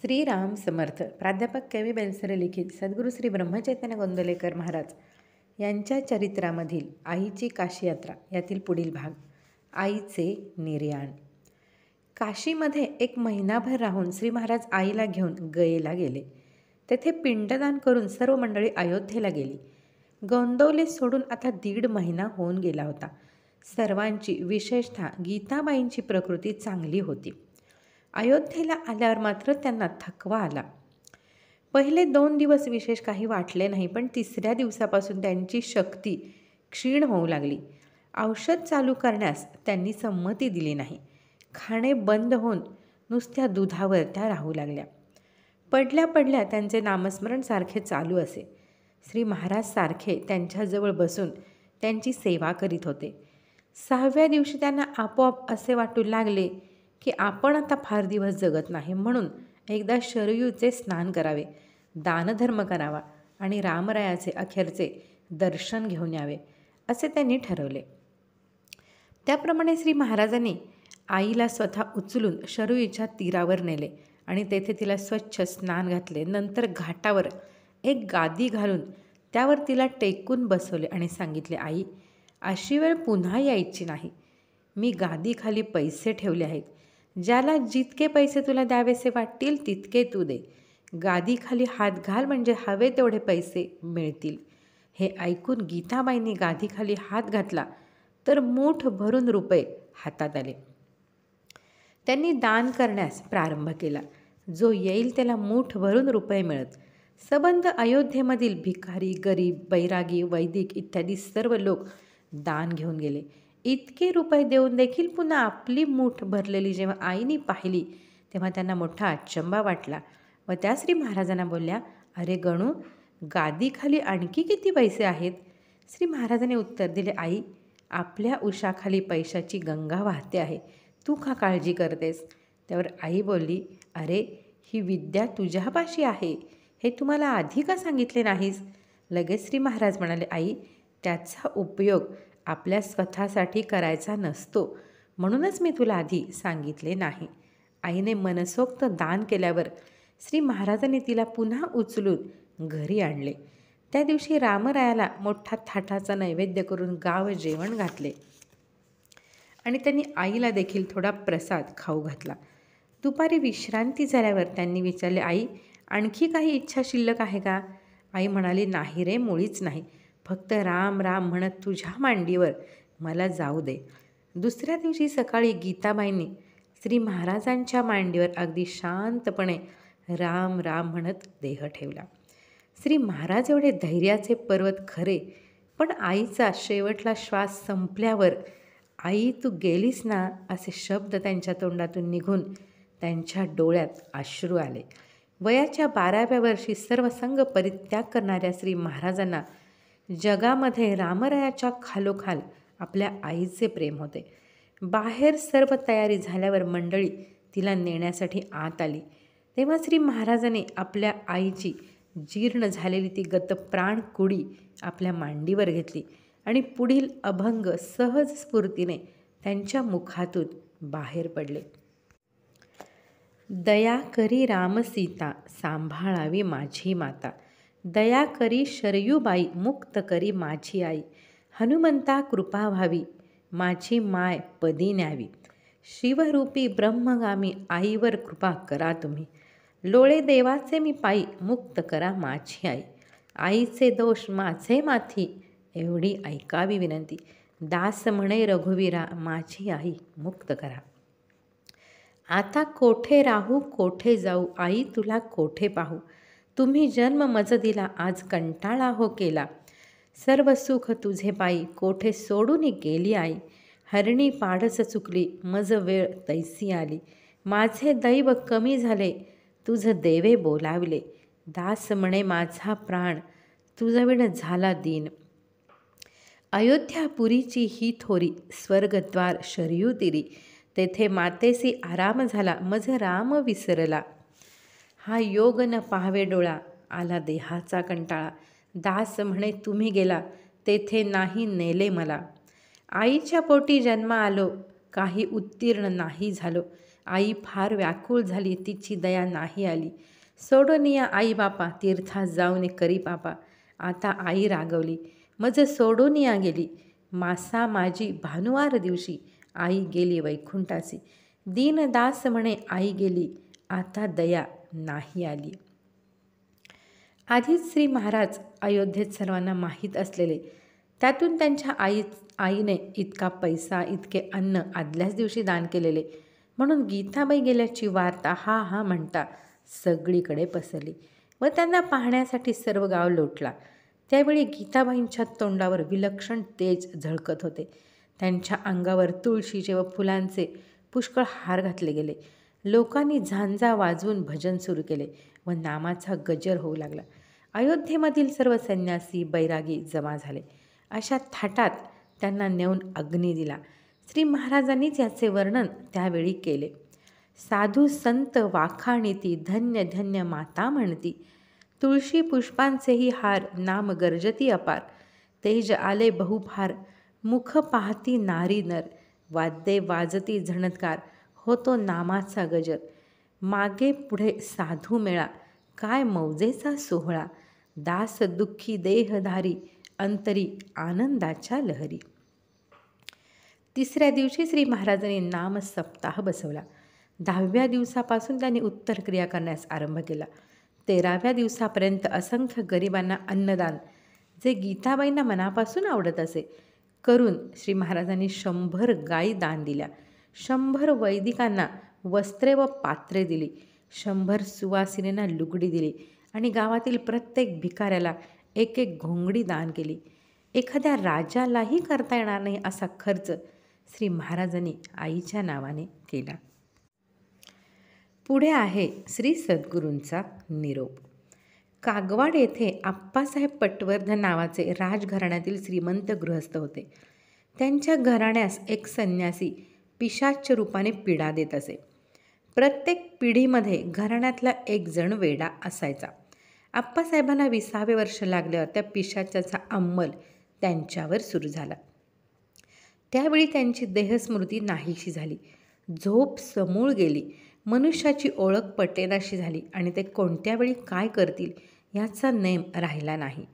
श्रीराम समर्थ प्राध्यापक K V लिखित सद्गुरू श्री ब्रह्मचैतन्य गोंदलेकर महाराज यांच्या चरित्रामधील आईची काशीयात्रा यातील पुढील भाग आईचे निर्याण काशीमध्ये एक महिनाभर राहून श्री महाराज आईला घेऊन गयेला गेले तेथे पिंडदान करून सर्व मंडळी अयोध्येला गेली गोंदवले सोडून आता दीड महिना होऊन गेला होता सर्वांची विशेषतः गीताबाईंची प्रकृती चांगली होती अयोध्येला आल्यावर मात्र त्यांना थकवा आला पहिले दोन दिवस विशेष काही वाटले नाही पण तिसऱ्या दिवसापासून त्यांची शक्ती क्षीण होऊ लागली औषध चालू करण्यास त्यांनी संमती दिली नाही खाणे बंद होऊन नुसत्या दुधावर त्या राहू लागल्या पडल्या पडल्या त्यांचे नामस्मरण सारखे चालू असे श्री महाराज सारखे त्यांच्याजवळ बसून त्यांची सेवा करीत होते सहाव्या दिवशी त्यांना आपोआप असे वाटू लागले की आपण आता फार दिवस जगत नाही म्हणून एकदा शरयूचे स्नान करावे दानधर्म करावा आणि रामरायाचे अखेरचे दर्शन घेऊन यावे असे त्यांनी ठरवले त्याप्रमाणे श्री महाराजांनी आईला स्वतः उचलून शरयूच्या तीरावर नेले आणि तेथे तिला स्वच्छ स्नान घातले नंतर घाटावर एक गादी घालून त्यावर तिला टेकून बसवले आणि सांगितले आई अशी वेळ पुन्हा यायची नाही मी गादीखाली पैसे ठेवले आहेत ज्याला जितके पैसे तुला द्यावेसे वाटतील तितके तू दे गादीखाली हात घाल म्हणजे हवे तेवढे पैसे मिळतील हे ऐकून गीताबाईंनी गादीखाली हात घातला तर मूठ भरून रुपये हातात आले त्यांनी दान करण्यास प्रारंभ केला जो येईल त्याला मूठ भरून रुपये मिळत सबंध अयोध्येमधील भिकारी गरीब बैरागी वैदिक इत्यादी सर्व लोक दान घेऊन गेले इतके रुपये देऊन देखील पुन्हा आपली मूठ भरलेली जेव्हा आईने पाहिली तेव्हा त्यांना मोठा अचंबा वाटला व त्या श्री महाराजांना बोलल्या अरे गणू गादीखाली आणखी किती पैसे आहेत श्री महाराजाने उत्तर दिले आई आपल्या उशाखाली पैशाची गंगा वाहते आहे तू का काळजी करतेस त्यावर आई बोलली अरे ही विद्या तुझ्यापाशी आहे हे तुम्हाला आधी का सांगितले नाहीस लगेच श्री महाराज म्हणाले आई त्याचा उपयोग आपल्या स्वतःसाठी करायचा नसतो म्हणूनच मी तुला आधी सांगितले नाही आईने मनसोक्त दान केल्यावर श्री महाराजांनी तिला पुन्हा उचलून घरी आणले त्या दिवशी रामरायाला मोठा थाटाचा नैवेद्य करून गाव जेवण घातले आणि त्यांनी आईला देखील थोडा प्रसाद खाऊ घातला दुपारी विश्रांती झाल्यावर त्यांनी विचारले आई आणखी काही इच्छा शिल्लक आहे का आई म्हणाली नाही रे मुळीच नाही फक्त राम राम म्हणत तुझ्या मांडीवर मला जाऊ दे दुसऱ्या दिवशी सकाळी गीताबाईंनी श्री महाराजांच्या मांडीवर अगदी शांतपणे राम राम म्हणत देह ठेवला श्री महाराज एवढे धैर्याचे पर्वत खरे पण आईचा शेवटला श्वास संपल्यावर आई तू गेलीस ना असे शब्द त्यांच्या तोंडातून निघून त्यांच्या डोळ्यात अश्रू आले वयाच्या बाराव्या वर्षी सर्व संघ परित्याग करणाऱ्या श्री महाराजांना जगामध्ये रामरायाच्या खालोखाल आपल्या आईचे प्रेम होते बाहेर सर्व तयारी झाल्यावर मंडळी तिला नेण्यासाठी आत आली तेव्हा श्री महाराजाने आपल्या आईची जीर्ण झालेली ती गत प्राण कुडी आपल्या मांडीवर घेतली आणि पुढील अभंग सहज स्फूर्तीने त्यांच्या मुखातून बाहेर पडले दया करी रामसीता सांभाळावी माझी माता दया करी शरयूबाई मुक्त करी माझी आई हनुमंता कृपा व्हावी माझी माय पदी न्यावी शिवरूपी ब्रह्मगामी आईवर कृपा करा तुम्ही लोळे देवाचे मी पाई, मुक्त करा माझी आई आईचे दोष माझे माथी एवढी ऐकावी विनंती दास म्हणे रघुवीरा माझी आई मुक्त करा आता कोठे राहू कोठे जाऊ आई तुला कोठे पाहू तुम्ही जन्म मज दिला आज कंटाळा हो केला सर्व सुख तुझे पायी कोठे सोडून गेली आई हरणी पाडस चुकली मज वेळ तैसी आली माझे दैव कमी झाले तुझं देवे बोलावले दास म्हणे माझा प्राण तुझविण झाला दिन अयोध्यापुरीची ही थोरी स्वर्गद्वार शरयूतिरी तेथे मातेसी आराम झाला मज राम विसरला हा योग न पाहावे डोळा आला देहाचा कंटाळा दास म्हणे तुम्ही गेला तेथे नाही नेले मला आईच्या पोटी जन्म आलो काही उत्तीर्ण नाही झालो आई फार व्याकुळ झाली तिची दया नाही आली सोडोनिया आई बापा तीर्थात जाऊन करी बापा आता आई रागवली मज सोडोनिया गेली मासा माझी भानुवार दिवशी आई गेली वैकुंठासी दीनदास म्हणे आई गेली आता दया नाही आली आधीच श्री महाराज अयोध्येत सर्वांना माहीत असलेले त्यातून त्यांच्या आई आईने इतका पैसा इतके अन्न आदल्याच दिवशी दान केलेले म्हणून गीताबाई गेल्याची वार्ता हा हा म्हणता सगळीकडे पसरली व त्यांना पाहण्यासाठी सर्व गाव लोटला त्यावेळी गीताबाईंच्या तोंडावर विलक्षण तेज झळकत होते त्यांच्या अंगावर तुळशीचे व फुलांचे पुष्कळ हार घातले गेले लोकांनी झांजा वाजवून भजन सुरू केले व नामाचा गजर होऊ लागला अयोध्येमधील सर्व संन्यासी बैरागी जमा झाले अशा थाटात त्यांना नेऊन अग्नी दिला श्री महाराजांनीच याचे वर्णन त्यावेळी केले साधू संत वाखाणीती धन्य धन्य माता म्हणती तुळशी पुष्पांचेही हार नाम गर्जती अपार तेज आले बहुफार मुख पाहती नारी नर वाद्ये वाजती झणत्कार होतो नामाचा गजर मागे पुढे साधू मेळा काय मौजेचा सोहळा दास दुःखी देहधारी अंतरी आनंदाच्या लहरी तिसऱ्या दिवशी श्री महाराजांनी नाम सप्ताह बसवला दहाव्या दिवसापासून त्यांनी उत्तर क्रिया करण्यास आरंभ केला तेराव्या दिवसापर्यंत असंख्य गरिबांना अन्नदान जे गीताबाईंना मनापासून आवडत असे करून श्री महाराजांनी शंभर गायी दान दिल्या शंभर वैदिकांना वस्त्रे व पात्रे दिली शंभर सुवासिनींना लुगडी दिली आणि गावातील प्रत्येक भिकाऱ्याला एक एक घोंगडी दान केली एखाद्या राजालाही करता येणार नाही असा खर्च श्री महाराजांनी आईच्या नावाने केला पुढे आहे श्री सद्गुरूंचा निरोप कागवाड येथे आप्पासाहेब पटवर्धन नावाचे राजघराण्यातील श्रीमंत गृहस्थ होते त्यांच्या घराण्यास एक संन्यासी पिशाच्य रूपाने पिढा देत असे प्रत्येक पिढीमध्ये घराण्यातला एक जण वेडा असायचा आप्पासाहेबांना विसावे वर्ष लागल्यावर त्या पिशाच्याचा अंमल त्यांच्यावर सुरू झाला त्यावेळी त्यांची देहस्मृती नाहीशी झाली झोप समूळ गेली मनुष्याची ओळख पटेनाशी झाली आणि ते कोणत्या वेळी काय करतील याचा नेम राहिला नाही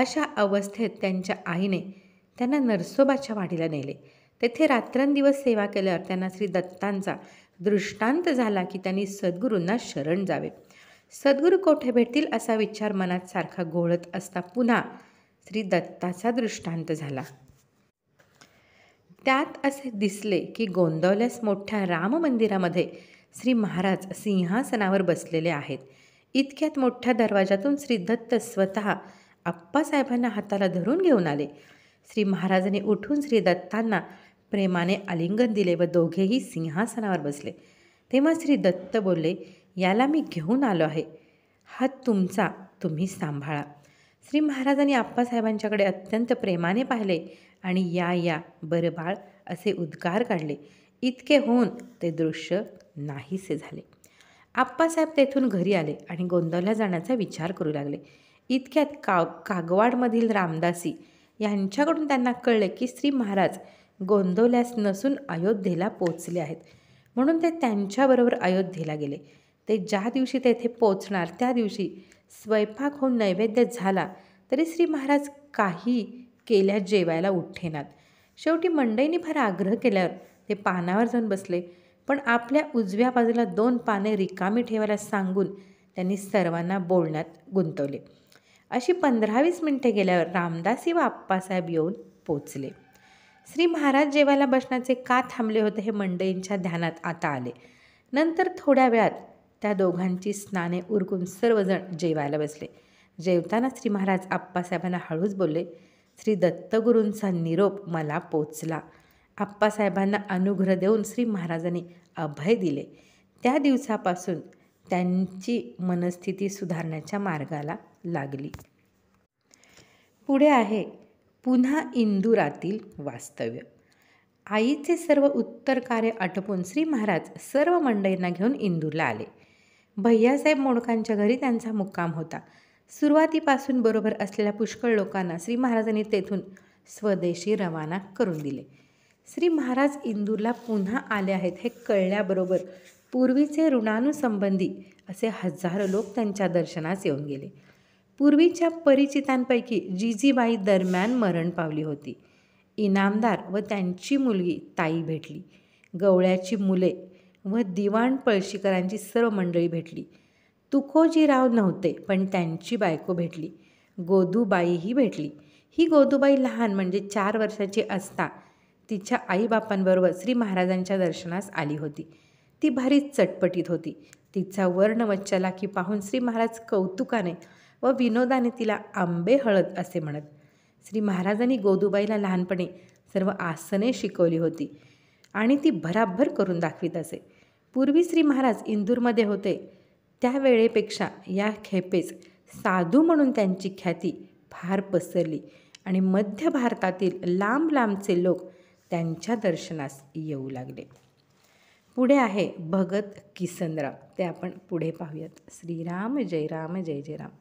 अशा अवस्थेत त्यांच्या आईने त्यांना नरसोबाच्या वाढीला नेले तेथे रात्रंदिवस सेवा केल्यावर त्यांना श्री दत्तांचा दृष्टांत झाला की त्यांनी सद्गुरूंना शरण जावे सद्गुरू कोठे भेटतील असा विचार मनात सारखा घोळत असता पुन्हा श्री दत्ताचा दृष्टांत झाला त्यात असे दिसले की गोंदवल्यास मोठ्या राम मंदिरामध्ये श्री महाराज सिंहासनावर बसलेले आहेत इतक्यात मोठ्या दरवाजातून श्री दत्त स्वतः आप्पासाहेबांना हाताला धरून घेऊन आले श्री महाराजांनी उठून श्री दत्तांना प्रेमाने आलिंगन दिले व दोघेही सिंहासनावर बसले तेव्हा श्री दत्त बोलले याला मी घेऊन आलो आहे हा तुमचा तुम्ही सांभाळा श्री महाराजांनी आप्पासाहेबांच्याकडे अत्यंत प्रेमाने पाहिले आणि या या बरबाळ असे उद्गार काढले इतके होऊन ते दृश्य नाहीसे झाले आप्पासाहेब तेथून घरी आले आणि गोंदवला जाण्याचा विचार करू लागले इतक्यात का कागवाडमधील रामदासी यांच्याकडून त्यांना कळले की श्री महाराज गोंदवल्यास नसून अयोध्येला पोचले आहेत म्हणून ते त्यांच्याबरोबर अयोध्येला गेले ते ज्या दिवशी तेथे पोचणार त्या दिवशी स्वयंपाक होऊन नैवेद्य झाला तरी श्री महाराज काही केल्या जेवायला उठेनात शेवटी मंडईनी फार आग्रह केल्यावर ते पानावर जाऊन बसले पण आपल्या उजव्या बाजूला दोन पाने रिकामी ठेवायला सांगून त्यांनी सर्वांना बोलण्यात गुंतवले अशी पंधरावीस मिनटे गेल्यावर रामदासी व आप्पासाहेब येऊन पोचले श्री महाराज जेवायला बसण्याचे का थांबले होते हे मंडईंच्या ध्यानात आता आले नंतर थोड्या वेळात त्या दोघांची स्नाने उरकून सर्वजण जेवायला बसले जेवताना श्री महाराज आप्पासाहेबांना हळूच बोलले श्री दत्तगुरूंचा निरोप मला पोचला आप्पासाहेबांना अनुग्रह देऊन श्री महाराजांनी अभय दिले त्या दिवसापासून त्यांची मनस्थिती सुधारण्याच्या मार्गाला लागली पुढे आहे पुन्हा इंदुरातील वास्तव्य आईचे सर्व उत्तर कार्य आटपून श्री महाराज सर्व मंडळींना घेऊन इंदूरला आले भैयासाहेब मोडकांच्या घरी त्यांचा मुक्काम होता सुरुवातीपासून बरोबर असलेल्या पुष्कळ लोकांना श्री महाराजांनी तेथून स्वदेशी रवाना करून दिले श्री महाराज इंदूरला पुन्हा आले आहेत हे कळल्याबरोबर पूर्वीचे ऋणानुसंबंधी असे हजारो लोक त्यांच्या दर्शनास येऊन गेले पूर्वीच्या परिचितांपैकी जिजीबाई दरम्यान मरण पावली होती इनामदार व त्यांची मुलगी ताई भेटली गवळ्याची मुले व दिवाण पळशीकरांची सर्व मंडळी भेटली तुकोजीराव नव्हते पण त्यांची बायको भेटली गोदूबाईही भेटली ही गोदूबाई लहान म्हणजे चार वर्षाची असता तिच्या आईबापांबरोबर श्री महाराजांच्या दर्शनास आली होती ती भारी चटपटीत होती तिचा वर्ण व पाहून श्री महाराज कौतुकाने व विनोदाने तिला आंबे हळद असे म्हणत श्री महाराजांनी गोदूबाईला लहानपणी सर्व आसने शिकवली होती आणि ती भराभर करून दाखवित असे पूर्वी श्री महाराज इंदूरमध्ये होते त्या वेळेपेक्षा या खेपेस साधू म्हणून त्यांची ख्याती फार पसरली आणि मध्य भारतातील लांब लांबचे लोक त्यांच्या दर्शनास येऊ लागले पुढे आहे भगत किसनराव ते आपण पुढे पाहूयात श्रीराम जय राम जय जय राम